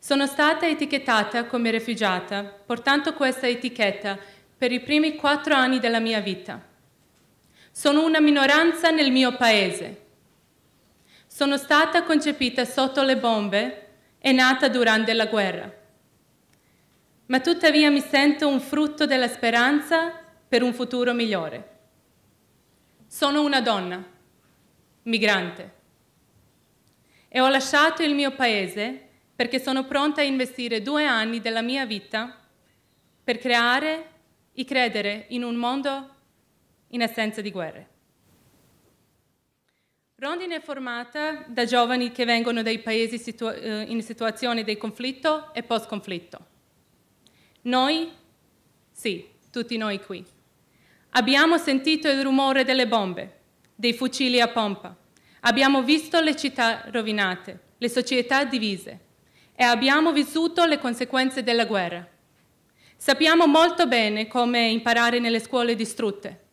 Sono stata etichettata come rifugiata, portando questa etichetta per i primi quattro anni della mia vita. Sono una minoranza nel mio paese. Sono stata concepita sotto le bombe e nata durante la guerra. Ma tuttavia mi sento un frutto della speranza per un futuro migliore. Sono una donna, migrante, e ho lasciato il mio paese perché sono pronta a investire due anni della mia vita per creare e credere in un mondo in assenza di guerre. Rondine è formata da giovani che vengono dai paesi situa eh, in situazioni di conflitto e post-conflitto. Noi, sì, tutti noi qui, abbiamo sentito il rumore delle bombe, dei fucili a pompa, abbiamo visto le città rovinate, le società divise, e abbiamo vissuto le conseguenze della guerra. Sappiamo molto bene come imparare nelle scuole distrutte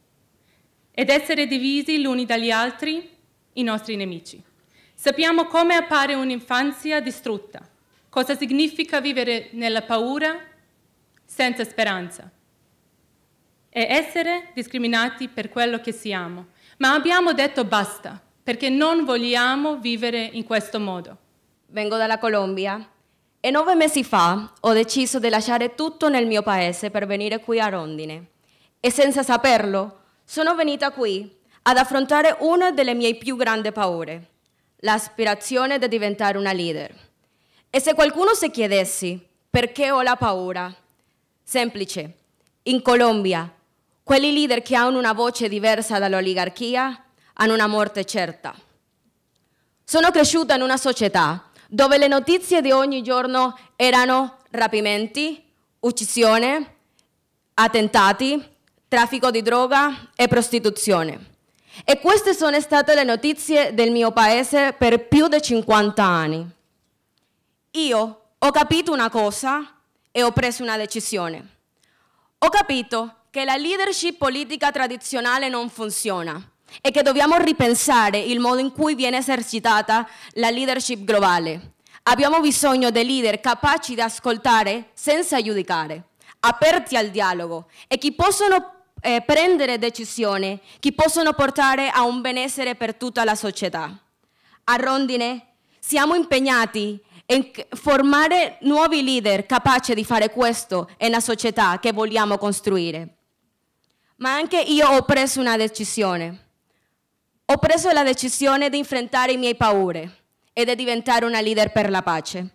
ed essere divisi gli uni dagli altri, i nostri nemici. Sappiamo come appare un'infanzia distrutta, cosa significa vivere nella paura senza speranza e essere discriminati per quello che siamo. Ma abbiamo detto basta, perché non vogliamo vivere in questo modo. Vengo dalla Colombia e nove mesi fa ho deciso di lasciare tutto nel mio paese per venire qui a Rondine. E senza saperlo, sono venuta qui ad affrontare una delle mie più grandi paure, l'aspirazione di diventare una leader. E se qualcuno si chiedesse perché ho la paura, semplice, in Colombia quelli leader che hanno una voce diversa dall'oligarchia hanno una morte certa. Sono cresciuta in una società dove le notizie di ogni giorno erano rapimenti, uccisioni, attentati, traffico di droga e prostituzione. E queste sono state le notizie del mio paese per più di 50 anni. Io ho capito una cosa e ho preso una decisione. Ho capito che la leadership politica tradizionale non funziona è che dobbiamo ripensare il modo in cui viene esercitata la leadership globale. Abbiamo bisogno di leader capaci di ascoltare senza giudicare, aperti al dialogo e che possono eh, prendere decisioni che possono portare a un benessere per tutta la società. A Rondine siamo impegnati in formare nuovi leader capaci di fare questo nella società che vogliamo costruire. Ma anche io ho preso una decisione. Ho preso la decisione di enfrentare i miei paure e di diventare una leader per la pace.